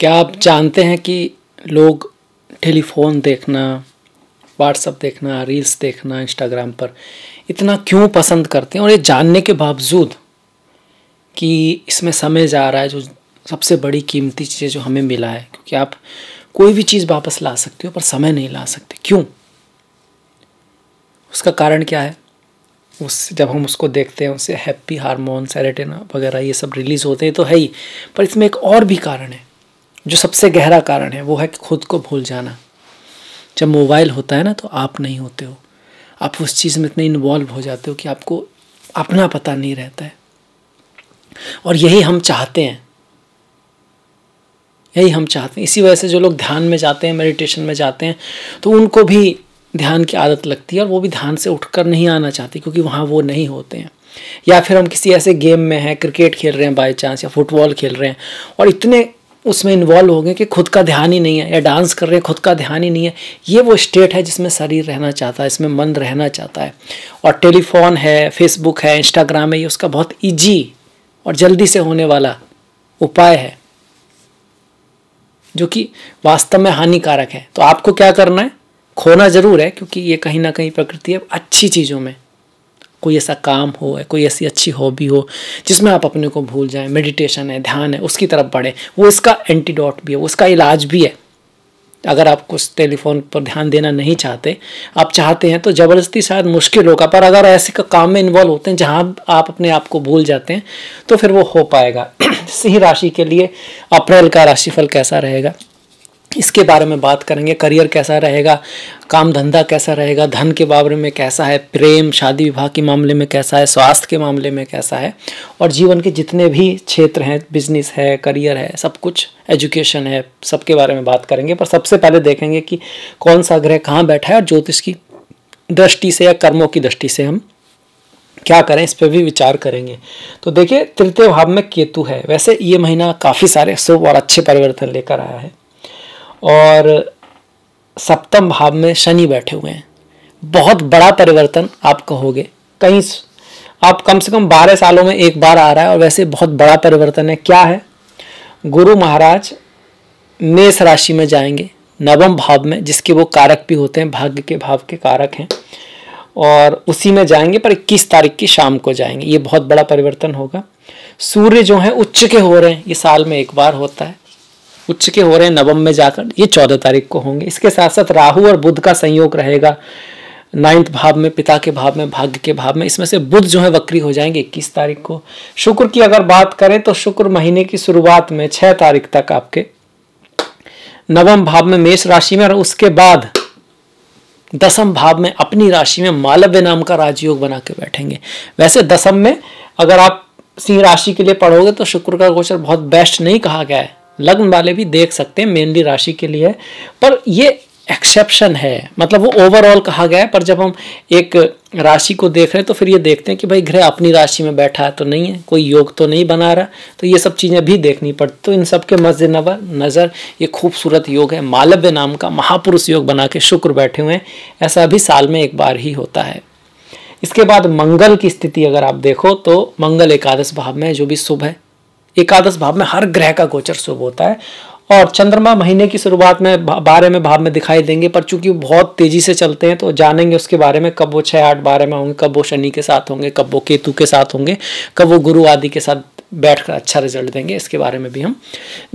क्या आप जानते हैं कि लोग टेलीफोन देखना व्हाट्सअप देखना रील्स देखना इंस्टाग्राम पर इतना क्यों पसंद करते हैं और ये जानने के बावजूद कि इसमें समय जा रहा है जो सबसे बड़ी कीमती चीज़ जो हमें मिला है क्योंकि आप कोई भी चीज़ वापस ला सकते हो पर समय नहीं ला सकते क्यों उसका कारण क्या है उस जब हम उसको देखते हैं उससे हैप्पी हारमोन सेरेटिन वगैरह ये सब रिलीज़ होते हैं तो है ही पर इसमें एक और भी कारण है जो सबसे गहरा कारण है वो है कि खुद को भूल जाना जब मोबाइल होता है ना तो आप नहीं होते हो आप उस चीज़ में इतने इन्वॉल्व हो जाते हो कि आपको अपना पता नहीं रहता है और यही हम चाहते हैं यही हम चाहते हैं इसी वजह से जो लोग ध्यान में जाते हैं मेडिटेशन में जाते हैं तो उनको भी ध्यान की आदत लगती है और वो भी ध्यान से उठकर नहीं आना चाहती क्योंकि वहाँ वो नहीं होते हैं या फिर हम किसी ऐसे गेम में हैं क्रिकेट खेल रहे हैं बाई चांस या फुटबॉल खेल रहे हैं और इतने उसमें इन्वॉल्व हो गए कि खुद का ध्यान ही नहीं है या डांस कर रहे हैं खुद का ध्यान ही नहीं है ये वो स्टेट है जिसमें शरीर रहना चाहता है इसमें मन रहना चाहता है और टेलीफोन है फेसबुक है इंस्टाग्राम है ये उसका बहुत ईजी और जल्दी से होने वाला उपाय है जो कि वास्तव में हानिकारक है तो आपको क्या करना है खोना ज़रूर है क्योंकि ये कहीं ना कहीं प्रकृति है अच्छी चीज़ों में कोई ऐसा काम हो कोई ऐसी अच्छी हॉबी हो जिसमें आप अपने को भूल जाएं मेडिटेशन है ध्यान है उसकी तरफ बढ़ें वो इसका एंटीडॉट भी है उसका इलाज भी है अगर आप कुछ टेलीफोन पर ध्यान देना नहीं चाहते आप चाहते हैं तो ज़बरदस्ती शायद मुश्किल होगा पर अगर ऐसे का काम में इन्वॉल्व होते हैं जहाँ आप अपने आप को भूल जाते हैं तो फिर वो हो पाएगा सिंह राशि के लिए अप्रैल का राशिफल कैसा रहेगा इसके बारे में बात करेंगे करियर कैसा रहेगा काम धंधा कैसा रहेगा धन के बारे में कैसा है प्रेम शादी विवाह के मामले में कैसा है स्वास्थ्य के मामले में कैसा है और जीवन के जितने भी क्षेत्र हैं बिजनेस है करियर है सब कुछ एजुकेशन है सबके बारे में बात करेंगे पर सबसे पहले देखेंगे कि कौन सा ग्रह कहाँ बैठा है और ज्योतिष की दृष्टि से या कर्मों की दृष्टि से हम क्या करें इस पर भी विचार करेंगे तो देखिए तृतीय भाव में केतु है वैसे ये महीना काफ़ी सारे शुभ और अच्छे परिवर्तन लेकर आया है और सप्तम भाव में शनि बैठे हुए हैं बहुत बड़ा परिवर्तन आप कहोगे कहीं आप कम से कम बारह सालों में एक बार आ रहा है और वैसे बहुत बड़ा परिवर्तन है क्या है गुरु महाराज मेष राशि में जाएंगे नवम भाव में जिसके वो कारक भी होते हैं भाग्य के भाव के कारक हैं और उसी में जाएंगे पर इक्कीस तारीख की शाम को जाएंगे ये बहुत बड़ा परिवर्तन होगा सूर्य जो है उच्च के हो रहे हैं ये साल में एक बार होता है उच्च के हो रहे हैं नवम में जाकर ये चौदह तारीख को होंगे इसके साथ साथ राहु और बुध का संयोग रहेगा नाइन्थ भाव में पिता के भाव में भाग्य के भाव में इसमें से बुध जो है वक्री हो जाएंगे इक्कीस तारीख को शुक्र की अगर बात करें तो शुक्र महीने की शुरुआत में छह तारीख तक आपके नवम भाव में मेष राशि में और उसके बाद दसम भाव में अपनी राशि में मालव्य नाम का राजयोग बना के बैठेंगे वैसे दसम में अगर आप सिंह राशि के लिए पढ़ोगे तो शुक्र का गोचर बहुत बेस्ट नहीं कहा गया है लग्न वाले भी देख सकते हैं मेनली राशि के लिए पर ये एक्सेप्शन है मतलब वो ओवरऑल कहा गया है पर जब हम एक राशि को देख रहे हैं तो फिर ये देखते हैं कि भाई ग्रह अपनी राशि में बैठा है तो नहीं है कोई योग तो नहीं बना रहा तो ये सब चीज़ें भी देखनी पड़ती तो इन सब के नवर नज़र ये खूबसूरत योग है मालव्य नाम का महापुरुष योग बना के शुक्र बैठे हुए हैं ऐसा अभी साल में एक बार ही होता है इसके बाद मंगल की स्थिति अगर आप देखो तो मंगल एकादश भाव में जो भी शुभ है एकादश भाव में हर ग्रह का गोचर शुभ होता है और चंद्रमा महीने की शुरुआत में बारह में भाव में दिखाई देंगे पर चूंकि बहुत तेजी से चलते हैं तो जानेंगे उसके बारे में कब वो छः आठ बारह में होंगे कब वो शनि के साथ होंगे कब वो केतु के साथ होंगे कब वो गुरु आदि के साथ बैठकर अच्छा रिजल्ट देंगे इसके बारे में भी हम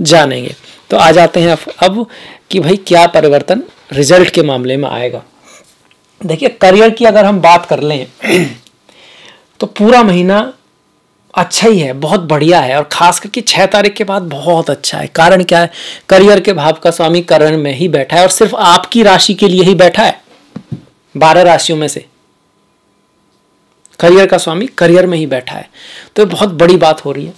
जानेंगे तो आ जाते हैं अब कि भाई क्या परिवर्तन रिजल्ट के मामले में आएगा देखिए करियर की अगर हम बात कर लें तो पूरा महीना अच्छा ही है बहुत बढ़िया है और खास करके छह तारीख के बाद बहुत अच्छा है कारण क्या है करियर के भाव का स्वामी करण में ही बैठा है और सिर्फ आपकी राशि के लिए ही बैठा है बारह राशियों में से करियर का स्वामी करियर में ही बैठा है तो ये बहुत बड़ी बात हो रही है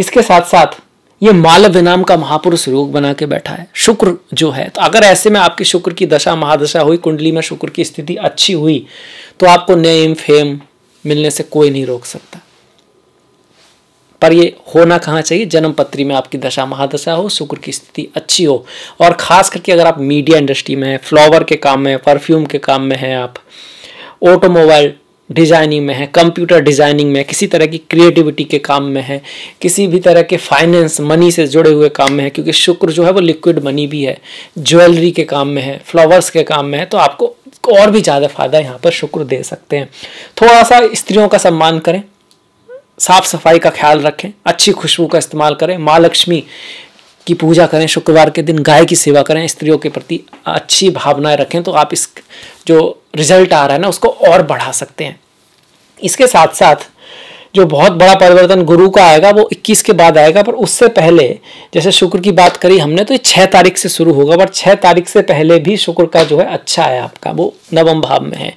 इसके साथ साथ ये माल नाम का महापुरुष रोग बना के बैठा है शुक्र जो है तो अगर ऐसे में आपकी शुक्र की दशा महादशा हुई कुंडली में शुक्र की स्थिति अच्छी हुई तो आपको नेम फेम मिलने से कोई नहीं रोक सकता पर ये होना कहाँ चाहिए जन्म पत्री में आपकी दशा महादशा हो शुक्र की स्थिति अच्छी हो और ख़ास करके अगर आप मीडिया इंडस्ट्री में हैं फ्लावर के काम में परफ्यूम के काम में हैं आप ऑटोमोबाइल डिज़ाइनिंग में है कंप्यूटर डिज़ाइनिंग में किसी तरह की क्रिएटिविटी के काम में है किसी भी तरह के फाइनेंस मनी से जुड़े हुए काम में है क्योंकि शुक्र जो है वो लिक्विड मनी भी है ज्वेलरी के काम में है फ्लावर्स के काम में है तो आपको और भी ज़्यादा फायदा यहाँ पर शुक्र दे सकते हैं थोड़ा सा स्त्रियों का सम्मान करें साफ सफाई का ख्याल रखें अच्छी खुशबू का इस्तेमाल करें माँ लक्ष्मी की पूजा करें शुक्रवार के दिन गाय की सेवा करें स्त्रियों के प्रति अच्छी भावनाएं रखें तो आप इस जो रिजल्ट आ रहा है ना उसको और बढ़ा सकते हैं इसके साथ साथ जो बहुत बड़ा परिवर्तन गुरु का आएगा वो 21 के बाद आएगा पर उससे पहले जैसे शुक्र की बात करी हमने तो ये छः तारीख से शुरू होगा पर छः तारीख से पहले भी शुक्र का जो है अच्छा है आपका वो नवम भाव में है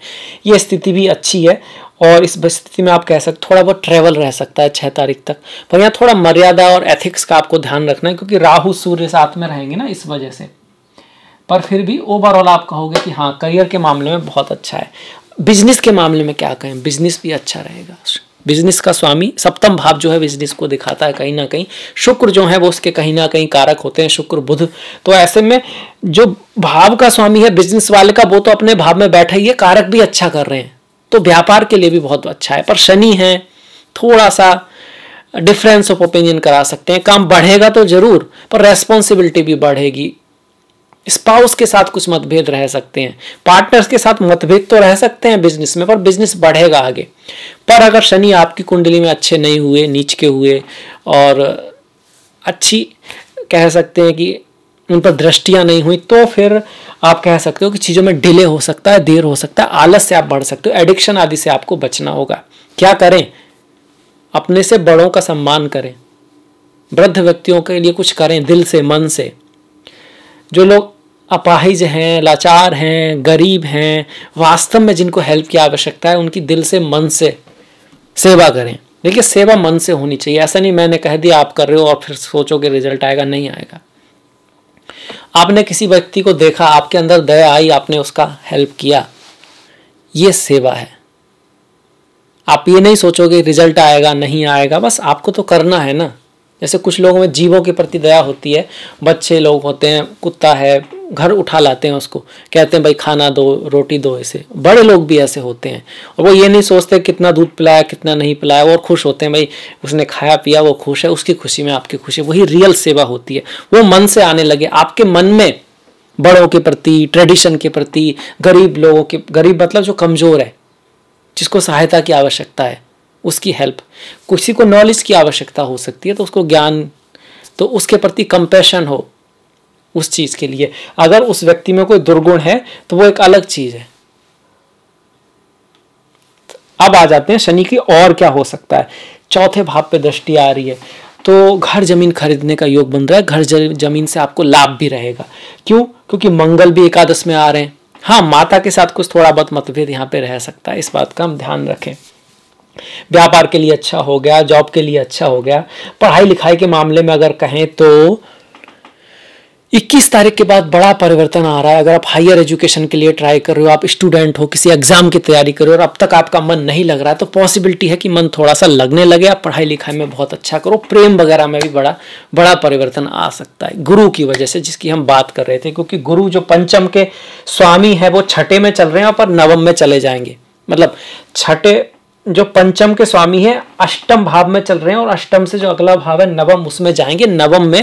ये स्थिति भी अच्छी है और इस स्थिति में आप कह सकते थोड़ा बहुत ट्रेवल रह सकता है छः तारीख तक पर यहाँ थोड़ा मर्यादा और एथिक्स का आपको ध्यान रखना है क्योंकि राहु सूर्य साथ में रहेंगे ना इस वजह से पर फिर भी ओवरऑल आप कहोगे कि हाँ करियर के मामले में बहुत अच्छा है बिजनेस के मामले में क्या कहें बिजनेस भी अच्छा रहेगा बिजनेस का स्वामी सप्तम भाव जो है बिजनेस को दिखाता है कहीं ना कहीं शुक्र जो है वो उसके कहीं ना कहीं कारक होते हैं शुक्र बुध तो ऐसे में जो भाव का स्वामी है बिजनेस वाले का वो तो अपने भाव में बैठा ही है कारक भी अच्छा कर रहे हैं तो व्यापार के लिए भी बहुत अच्छा है पर शनि है थोड़ा सा डिफरेंस ऑफ ओपिनियन करा सकते हैं काम बढ़ेगा तो जरूर पर रेस्पॉन्सिबिलिटी भी बढ़ेगी स्पाउस के साथ कुछ मतभेद रह सकते हैं पार्टनर्स के साथ मतभेद तो रह सकते हैं बिजनेस में पर बिजनेस बढ़ेगा आगे पर अगर शनि आपकी कुंडली में अच्छे नहीं हुए नीच के हुए और अच्छी कह सकते हैं कि उन पर दृष्टियाँ नहीं हुई तो फिर आप कह सकते हो कि चीज़ों में डिले हो सकता है देर हो सकता है आलस से आप बढ़ सकते हो एडिक्शन आदि से आपको बचना होगा क्या करें अपने से बड़ों का सम्मान करें वृद्ध व्यक्तियों के लिए कुछ करें दिल से मन से जो लोग अपाहिज हैं लाचार हैं गरीब हैं वास्तव में जिनको हेल्प की आवश्यकता है उनकी दिल से मन से सेवा करें देखिए सेवा मन से होनी चाहिए ऐसा नहीं मैंने कह दिया आप कर रहे हो और फिर सोचोगे रिजल्ट आएगा नहीं आएगा आपने किसी व्यक्ति को देखा आपके अंदर दया आई आपने उसका हेल्प किया ये सेवा है आप ये नहीं सोचोगे रिजल्ट आएगा नहीं आएगा बस आपको तो करना है ना जैसे कुछ लोगों में जीवों के प्रति दया होती है बच्चे लोग होते हैं कुत्ता है घर उठा लाते हैं उसको कहते हैं भाई खाना दो रोटी दो ऐसे बड़े लोग भी ऐसे होते हैं और वो ये नहीं सोचते कितना दूध पिलाया कितना नहीं पिलाया और खुश होते हैं भाई उसने खाया पिया वो खुश है उसकी खुशी में आपकी खुशी वही रियल सेवा होती है वो मन से आने लगे आपके मन में बड़ों के प्रति ट्रेडिशन के प्रति गरीब लोगों के गरीब मतलब जो कमज़ोर है जिसको सहायता की आवश्यकता है उसकी हेल्प किसी को नॉलेज की आवश्यकता हो सकती है तो उसको ज्ञान तो उसके प्रति कंपेशन हो उस चीज़ के लिए अगर उस व्यक्ति में कोई दुर्गुण है तो वो एक अलग चीज़ है अब आ जाते हैं शनि की और क्या हो सकता है चौथे भाव पे दृष्टि आ रही है तो घर जमीन खरीदने का योग बन रहा है घर जमीन से आपको लाभ भी रहेगा क्यों क्योंकि मंगल भी एकादश में आ रहे हैं हाँ माता के साथ कुछ थोड़ा बहुत मतभेद यहाँ पे रह सकता है इस बात का हम ध्यान रखें व्यापार के लिए अच्छा हो गया जॉब के लिए अच्छा हो गया पढ़ाई लिखाई के मामले में अगर कहें तो 21 तारीख के बाद बड़ा परिवर्तन आ रहा है अगर आप हायर एजुकेशन के लिए ट्राई कर रहे हो आप स्टूडेंट हो किसी एग्जाम की तैयारी कर रहे हो और अब तक आपका मन नहीं लग रहा है तो पॉसिबिलिटी है कि मन थोड़ा सा लगने लगे आप पढ़ाई लिखाई में बहुत अच्छा करो प्रेम वगैरह में भी बड़ा बड़ा परिवर्तन आ सकता है गुरु की वजह से जिसकी हम बात कर रहे थे क्योंकि गुरु जो पंचम के स्वामी है वो छठे में चल रहे हैं और नवम में चले जाएंगे मतलब छठे जो पंचम के स्वामी हैं अष्टम भाव में चल रहे हैं और अष्टम से जो अगला भाव है नवम उसमें जाएंगे नवम में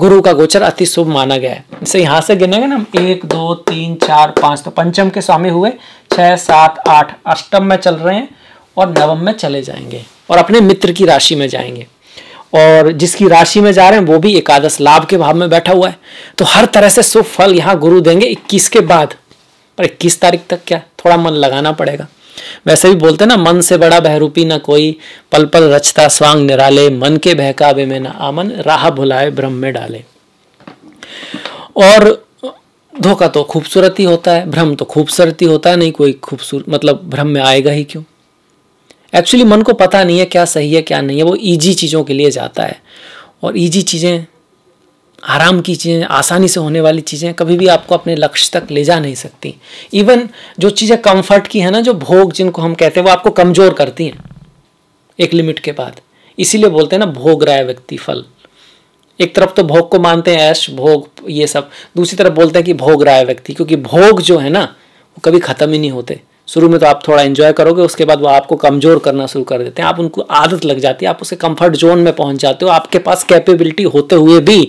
गुरु का गोचर अति शुभ माना गया है इसे यहां से गिनेंगे ना एक दो तीन चार पांच तो पंचम के स्वामी हुए छह सात आठ अष्टम में चल रहे हैं और नवम में चले जाएंगे और अपने मित्र की राशि में जाएंगे और जिसकी राशि में जा रहे हैं वो भी एकादश लाभ के भाव में बैठा हुआ है तो हर तरह से शुभ फल यहाँ गुरु देंगे इक्कीस के बाद पर इक्कीस तारीख तक क्या थोड़ा मन लगाना पड़ेगा वैसे भी बोलते ना मन से बड़ा बहरूपी ना कोई पल पल रचता स्वांग निराले मन के बहकावे में ना आमन राह भुलाए भ्रम में डाले और धोखा तो खूबसूरती होता है भ्रम तो खूबसूरती होता है नहीं कोई खूबसूरत मतलब भ्रम में आएगा ही क्यों एक्चुअली मन को पता नहीं है क्या सही है क्या नहीं है वो ईजी चीज़ों के लिए जाता है और ईजी चीज़ें आराम की चीज़ें आसानी से होने वाली चीज़ें कभी भी आपको अपने लक्ष्य तक ले जा नहीं सकती इवन जो चीज़ें कंफर्ट की है ना जो भोग जिनको हम कहते हैं वो आपको कमज़ोर करती हैं एक लिमिट के बाद इसीलिए बोलते हैं ना भोग रहा है व्यक्ति फल एक तरफ तो भोग को मानते हैं ऐश भोग ये सब दूसरी तरफ बोलते हैं कि भोग रहा है व्यक्ति क्योंकि भोग जो है ना वो कभी ख़त्म ही नहीं होते शुरू में तो आप थोड़ा एंजॉय करोगे उसके बाद वो आपको कमज़ोर करना शुरू कर देते हैं आप उनको आदत लग जाती है आप उसे कंफर्ट जोन में पहुंच जाते हो आपके पास कैपेबिलिटी होते हुए भी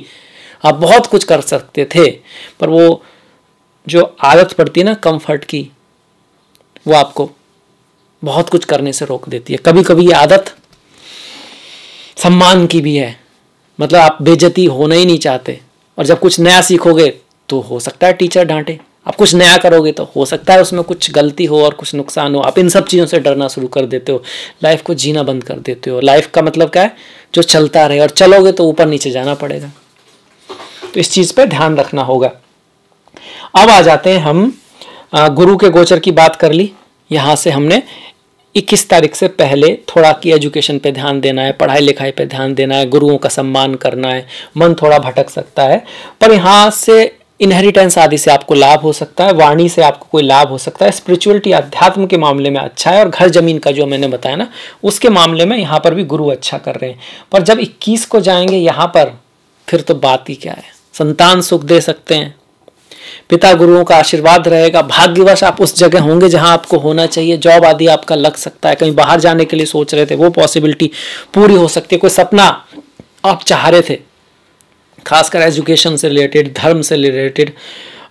आप बहुत कुछ कर सकते थे पर वो जो आदत पड़ती है ना कंफर्ट की वो आपको बहुत कुछ करने से रोक देती है कभी कभी ये आदत सम्मान की भी है मतलब आप बेजती होना ही नहीं चाहते और जब कुछ नया सीखोगे तो हो सकता है टीचर डांटे आप कुछ नया करोगे तो हो सकता है उसमें कुछ गलती हो और कुछ नुकसान हो आप इन सब चीज़ों से डरना शुरू कर देते हो लाइफ को जीना बंद कर देते हो लाइफ का मतलब क्या है जो चलता रहे और चलोगे तो ऊपर नीचे जाना पड़ेगा तो इस चीज़ पर ध्यान रखना होगा अब आ जाते हैं हम गुरु के गोचर की बात कर ली यहां से हमने 21 तारीख से पहले थोड़ा की एजुकेशन पे ध्यान देना है पढ़ाई लिखाई पे ध्यान देना है गुरुओं का सम्मान करना है मन थोड़ा भटक सकता है पर यहाँ से इनहेरिटेंस आदि से आपको लाभ हो सकता है वाणी से आपको कोई लाभ हो सकता है स्पिरिचुअलिटी अध्यात्म के मामले में अच्छा है और घर जमीन का जो मैंने बताया ना उसके मामले में यहाँ पर भी गुरु अच्छा कर रहे हैं पर जब इक्कीस को जाएंगे यहाँ पर फिर तो बात ही क्या है संतान सुख दे सकते हैं पिता गुरुओं का आशीर्वाद रहेगा भाग्यवश आप उस जगह होंगे जहां आपको होना चाहिए जॉब आदि आपका लग सकता है कहीं बाहर जाने के लिए सोच रहे थे वो पॉसिबिलिटी पूरी हो सकती है कोई सपना आप चाह रहे थे खासकर एजुकेशन से रिलेटेड धर्म से रिलेटेड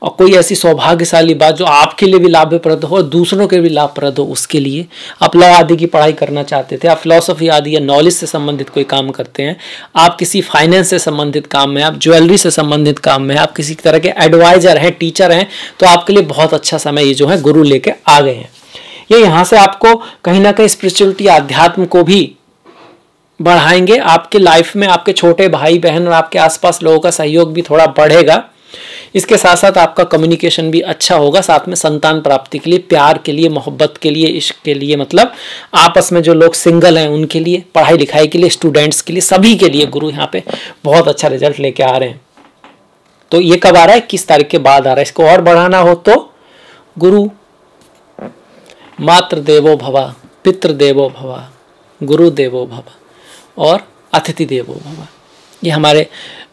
और कोई ऐसी सौभाग्यशाली बात जो आपके लिए भी लाभप्रद हो और दूसरों के भी लाभप्रद हो उसके लिए आप लॉ आदि की पढ़ाई करना चाहते थे आप फिलोसफी आदि या नॉलेज से संबंधित कोई काम करते हैं आप किसी फाइनेंस से संबंधित काम में आप ज्वेलरी से संबंधित काम में आप किसी तरह के एडवाइजर हैं टीचर हैं तो आपके लिए बहुत अच्छा समय ये जो है गुरु लेके आ गए हैं ये यहाँ से आपको कहीं ना कहीं स्पिरिचुअलिटी अध्यात्म को भी बढ़ाएंगे आपके लाइफ में आपके छोटे भाई बहन और आपके आसपास लोगों का सहयोग भी थोड़ा बढ़ेगा इसके साथ साथ आपका कम्युनिकेशन भी अच्छा होगा साथ में संतान प्राप्ति के लिए प्यार के लिए मोहब्बत के लिए इश्क के लिए मतलब आपस में जो लोग सिंगल हैं उनके लिए पढ़ाई लिखाई के लिए स्टूडेंट्स के लिए सभी के लिए गुरु यहाँ पे बहुत अच्छा रिजल्ट लेके आ रहे हैं तो ये कब आ रहा है किस तारीख के बाद आ रहा है इसको और बढ़ाना हो तो गुरु देवो भवा पितृदेवो भवा गुरु देवो भवा और अतिथि देवो भवा ये हमारे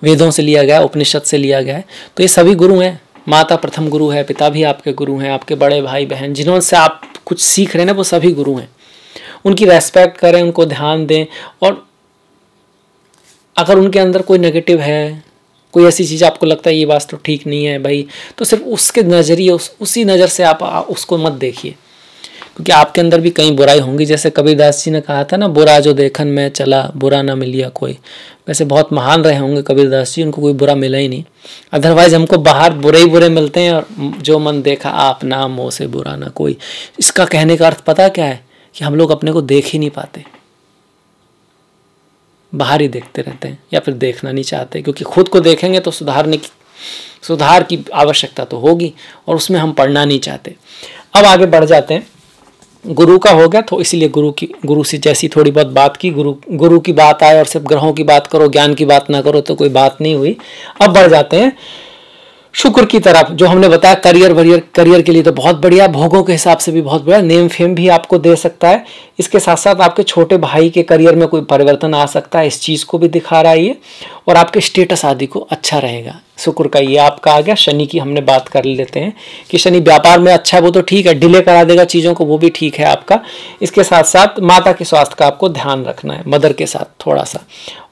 वेदों से लिया गया उपनिषद से लिया गया है तो ये सभी गुरु हैं माता प्रथम गुरु है पिता भी आपके गुरु हैं आपके बड़े भाई बहन जिन्होंने से आप कुछ सीख रहे हैं ना वो सभी गुरु हैं उनकी रेस्पेक्ट करें उनको ध्यान दें और अगर उनके अंदर कोई नेगेटिव है कोई ऐसी चीज़ आपको लगता है ये बात तो ठीक नहीं है भाई तो सिर्फ उसके नज़रिए उस उसी नज़र से आप उसको मत देखिए क्योंकि आपके अंदर भी कई बुराई होंगी जैसे कबीरदास जी ने कहा था ना बुरा जो देखन में चला बुरा ना मिलिया कोई वैसे बहुत महान रहे होंगे कबीरदास जी उनको कोई बुरा मिला ही नहीं अदरवाइज हमको बाहर बुरे ही बुरे मिलते हैं और जो मन देखा आप ना मोह से बुरा ना कोई इसका कहने का अर्थ पता क्या है कि हम लोग अपने को देख ही नहीं पाते बाहर ही देखते रहते हैं या फिर देखना नहीं चाहते क्योंकि खुद को देखेंगे तो सुधारने की सुधार की आवश्यकता तो होगी और उसमें हम पढ़ना नहीं चाहते अब आगे बढ़ जाते हैं गुरु का हो गया तो इसलिए गुरु की गुरु से जैसी थोड़ी बहुत बात की गुरु गुरु की बात आए और सिर्फ ग्रहों की बात करो ज्ञान की बात ना करो तो कोई बात नहीं हुई अब बढ़ जाते हैं शुक्र की तरफ जो हमने बताया करियर वरियर करियर के लिए तो बहुत बढ़िया भोगों के हिसाब से भी बहुत बढ़िया नेम फेम भी आपको दे सकता है इसके साथ साथ आपके छोटे भाई के करियर में कोई परिवर्तन आ सकता है इस चीज़ को भी दिखा रहा है ये और आपके स्टेटस आदि को अच्छा रहेगा शुक्र का ये आपका आ गया शनि की हमने बात कर लेते हैं कि शनि व्यापार में अच्छा है वो तो ठीक है डिले करा देगा चीज़ों को वो भी ठीक है आपका इसके साथ साथ माता के स्वास्थ्य का आपको ध्यान रखना है मदर के साथ थोड़ा सा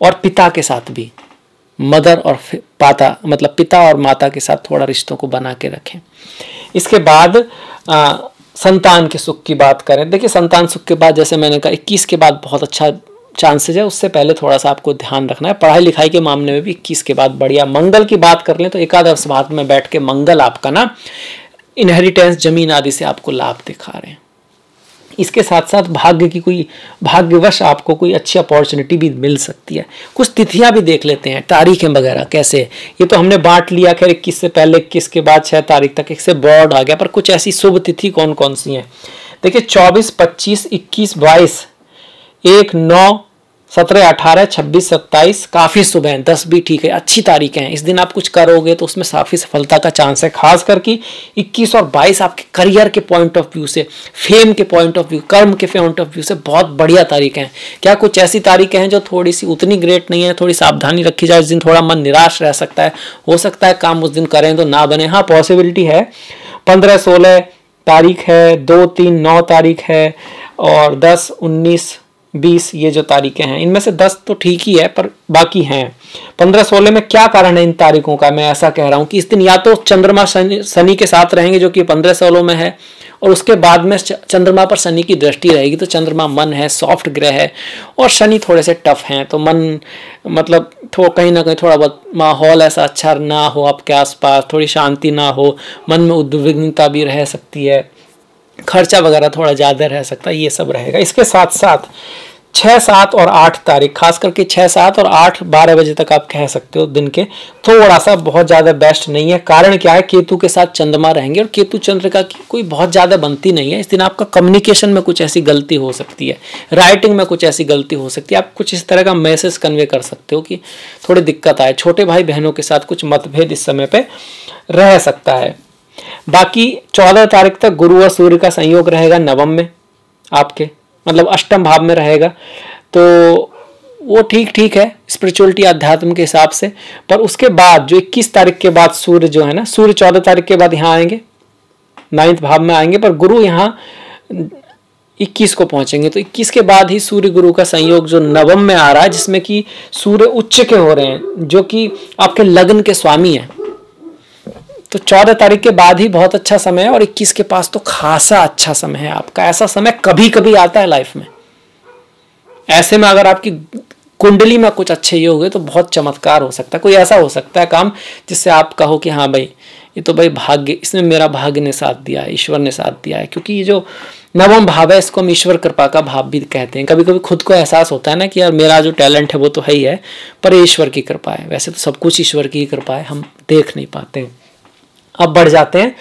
और पिता के साथ भी मदर और पाता मतलब पिता और माता के साथ थोड़ा रिश्तों को बना के रखें इसके बाद आ, संतान के सुख की बात करें देखिए संतान सुख के बाद जैसे मैंने कहा इक्कीस के बाद बहुत अच्छा चांसेज है उससे पहले थोड़ा सा आपको ध्यान रखना है पढ़ाई लिखाई के मामले में भी इक्कीस के बाद बढ़िया मंगल की बात कर लें तो एकादश भाग में बैठ के मंगल आपका ना इनहेरिटेंस जमीन आदि से आपको लाभ दिखा रहे हैं इसके साथ साथ भाग्य की कोई भाग्यवश आपको कोई अच्छी अपॉर्चुनिटी भी मिल सकती है कुछ तिथियां भी देख लेते हैं तारीखें वगैरह कैसे ये तो हमने बांट लिया खैर इक्कीस से पहले इक्कीस के बाद छः तारीख तक इससे बॉर्ड आ गया पर कुछ ऐसी शुभ तिथि कौन कौन सी हैं देखिए चौबीस पच्चीस इक्कीस बाईस एक नौ सत्रह अठारह छब्बीस सत्ताईस काफ़ी सुबह हैं दस भी ठीक है अच्छी तारीखें हैं इस दिन आप कुछ करोगे तो उसमें काफ़ी सफलता का चांस है खास करके इक्कीस और बाईस आपके करियर के पॉइंट ऑफ व्यू से फेम के पॉइंट ऑफ व्यू कर्म के पॉइंट ऑफ व्यू से बहुत बढ़िया तारीखें हैं क्या कुछ ऐसी तारीखें हैं जो थोड़ी सी उतनी ग्रेट नहीं है थोड़ी सावधानी रखी जाए उस दिन थोड़ा मन निराश रह सकता है हो सकता है काम उस दिन करें तो ना बने हाँ पॉसिबिलिटी है पंद्रह सोलह तारीख है दो तीन नौ तारीख है और दस उन्नीस बीस ये जो तारीखें हैं इनमें से दस तो ठीक ही है पर बाकी हैं पंद्रह सोलह में क्या कारण है इन तारीखों का मैं ऐसा कह रहा हूँ कि इस दिन या तो चंद्रमा शनि शनि के साथ रहेंगे जो कि पंद्रह सोलह में है और उसके बाद में चंद्रमा पर शनि की दृष्टि रहेगी तो चंद्रमा मन है सॉफ्ट ग्रह है और शनि थोड़े से टफ हैं तो मन मतलब थो कहीं ना कहीं थोड़ा बहुत माहौल ऐसा अच्छा ना हो आपके आसपास थोड़ी शांति ना हो मन में उद्विग्नता भी रह सकती है खर्चा वगैरह थोड़ा ज़्यादा रह सकता है ये सब रहेगा इसके साथ साथ छः सात और आठ तारीख खास करके छः सात और आठ बारह बजे तक आप कह सकते हो दिन के थोड़ा सा बहुत ज़्यादा बेस्ट नहीं है कारण क्या है केतु के साथ चंद्रमा रहेंगे और केतु चंद्रिका की कोई बहुत ज़्यादा बनती नहीं है इस दिन आपका कम्युनिकेशन में कुछ ऐसी गलती हो सकती है राइटिंग में कुछ ऐसी गलती हो सकती है आप कुछ इस तरह का मैसेज कन्वे कर सकते हो कि थोड़ी दिक्कत आए छोटे भाई बहनों के साथ कुछ मतभेद इस समय पर रह सकता है बाकी चौदह तारीख तक गुरु और सूर्य का संयोग रहेगा नवम में आपके मतलब अष्टम भाव में रहेगा तो वो ठीक ठीक है स्पिरिचुअलिटी अध्यात्म के हिसाब से पर उसके बाद जो 21 तारीख के बाद सूर्य जो है ना सूर्य 14 तारीख के बाद यहाँ आएंगे नाइन्थ भाव में आएंगे पर गुरु यहाँ 21 को पहुंचेंगे तो 21 के बाद ही सूर्य गुरु का संयोग जो नवम में आ रहा है जिसमें कि सूर्य उच्च के हो रहे हैं जो कि आपके लग्न के स्वामी हैं तो चौदह तारीख के बाद ही बहुत अच्छा समय है और इक्कीस के पास तो खासा अच्छा समय है आपका ऐसा समय कभी कभी आता है लाइफ में ऐसे में अगर आपकी कुंडली में कुछ अच्छे योग हो गए तो बहुत चमत्कार हो सकता है कोई ऐसा हो सकता है काम जिससे आप कहो कि हाँ भाई ये तो भाई भाग्य इसमें मेरा भाग्य ने साथ दिया है ईश्वर ने साथ दिया है क्योंकि ये जो नवम भाव है इसको हम ईश्वर कृपा का भाव भी कहते हैं कभी कभी खुद को एहसास होता है ना कि यार मेरा जो टैलेंट है वो तो है ही है पर ईश्वर की कृपा है वैसे तो सब कुछ ईश्वर की ही कृपा है हम देख नहीं पाते हैं अब बढ़ जाते हैं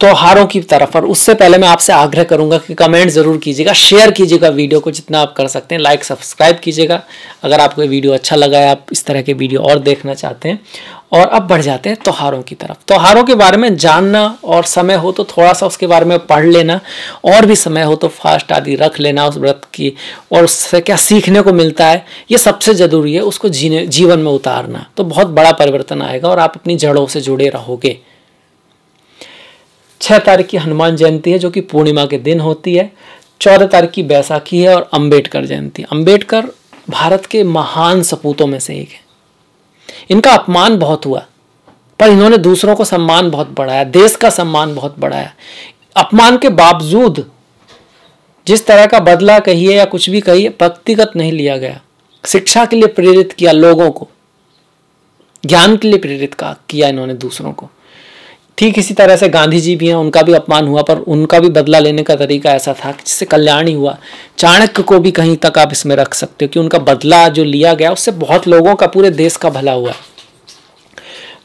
त्योहारों की तरफ और उससे पहले मैं आपसे आग्रह करूंगा कि कमेंट ज़रूर कीजिएगा शेयर कीजिएगा वीडियो को जितना आप कर सकते हैं लाइक सब्सक्राइब कीजिएगा अगर आपको ये वीडियो अच्छा लगा है आप इस तरह के वीडियो और देखना चाहते हैं और अब बढ़ जाते हैं त्योहारों की तरफ त्योहारों के बारे में जानना और समय हो तो थोड़ा सा उसके बारे में पढ़ लेना और भी समय हो तो फास्ट आदि रख लेना उस व्रत की और उससे क्या सीखने को मिलता है ये सबसे ज़रूरी है उसको जीने जीवन में उतारना तो बहुत बड़ा परिवर्तन आएगा और आप अपनी जड़ों से जुड़े रहोगे छः तारीख की हनुमान जयंती है जो कि पूर्णिमा के दिन होती है चौदह तारीख की बैसाखी है और अम्बेडकर जयंती अम्बेडकर भारत के महान सपूतों में से एक है इनका अपमान बहुत हुआ पर इन्होंने दूसरों को सम्मान बहुत बढ़ाया देश का सम्मान बहुत बढ़ाया अपमान के बावजूद जिस तरह का बदला कहिए या कुछ भी कहिए व्यक्तिगत नहीं लिया गया शिक्षा के लिए प्रेरित किया लोगों को ज्ञान के लिए प्रेरित किया इन्होंने दूसरों को ठीक इसी तरह से गांधी जी भी हैं उनका भी अपमान हुआ पर उनका भी बदला लेने का तरीका ऐसा था जिससे कल्याण ही हुआ चाणक्य को भी कहीं तक आप इसमें रख सकते हो कि उनका बदला जो लिया गया उससे बहुत लोगों का पूरे देश का भला हुआ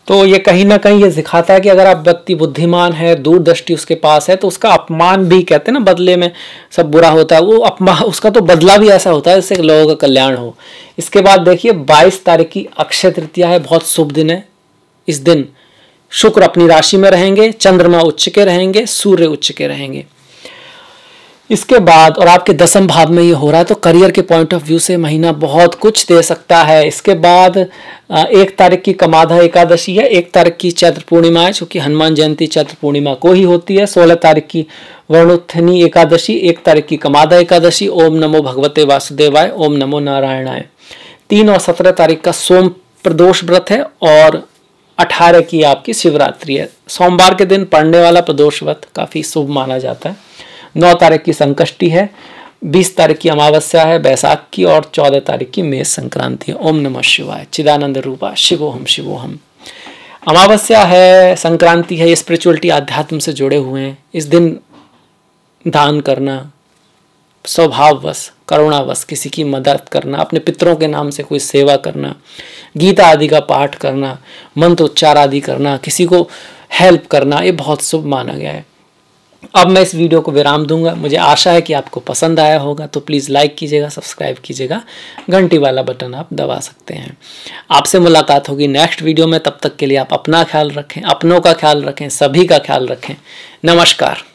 तो ये कहीं ना कहीं ये दिखाता है कि अगर आप व्यक्ति बुद्धिमान है दूरदृष्टि उसके पास है तो उसका अपमान भी कहते हैं ना बदले में सब बुरा होता है वो अपमान उसका तो बदला भी ऐसा होता है जिससे लोगों का कल्याण हो इसके बाद देखिए 22 तारीख की अक्षय तृतीया है बहुत शुभ दिन है इस दिन शुक्र अपनी राशि में रहेंगे चंद्रमा उच्च के रहेंगे सूर्य उच्च के रहेंगे इसके बाद और आपके दसम भाव में ये हो रहा है तो करियर के पॉइंट ऑफ व्यू से महीना बहुत कुछ दे सकता है इसके बाद एक तारीख की कमाधा एकादशी है एक तारीख की चैत्र पूर्णिमा है चूंकि हनुमान जयंती चैत्र पूर्णिमा को ही होती है सोलह तारीख की वर्णोत्थनी एकादशी एक तारीख की कमाधा एकादशी ओम नमो भगवते वासुदेवाय ओम नमो नारायणाय तीन और सत्रह तारीख का सोम प्रदोष व्रत है और अठारह की आपकी शिवरात्रि है सोमवार के दिन पढ़ने वाला प्रदोष व्रत काफ़ी शुभ माना जाता है नौ तारीख की संकष्टि है बीस तारीख की अमावस्या है बैसाख की और चौदह तारीख की मेष संक्रांति है ओम नमः शिवाय चिदानंद रूपा शिवो हम शिवो हम अमावस्या है संक्रांति है स्पिरिचुअलिटी आध्यात्म से जुड़े हुए हैं इस दिन दान करना स्वभाववश करुणावश किसी की मदद करना अपने पितरों के नाम से कोई सेवा करना गीता आदि का पाठ करना मंत्रोच्चार आदि करना किसी को हेल्प करना ये बहुत शुभ माना गया है अब मैं इस वीडियो को विराम दूंगा मुझे आशा है कि आपको पसंद आया होगा तो प्लीज़ लाइक कीजिएगा सब्सक्राइब कीजिएगा घंटी वाला बटन आप दबा सकते हैं आपसे मुलाकात होगी नेक्स्ट वीडियो में तब तक के लिए आप अपना ख्याल रखें अपनों का ख्याल रखें सभी का ख्याल रखें नमस्कार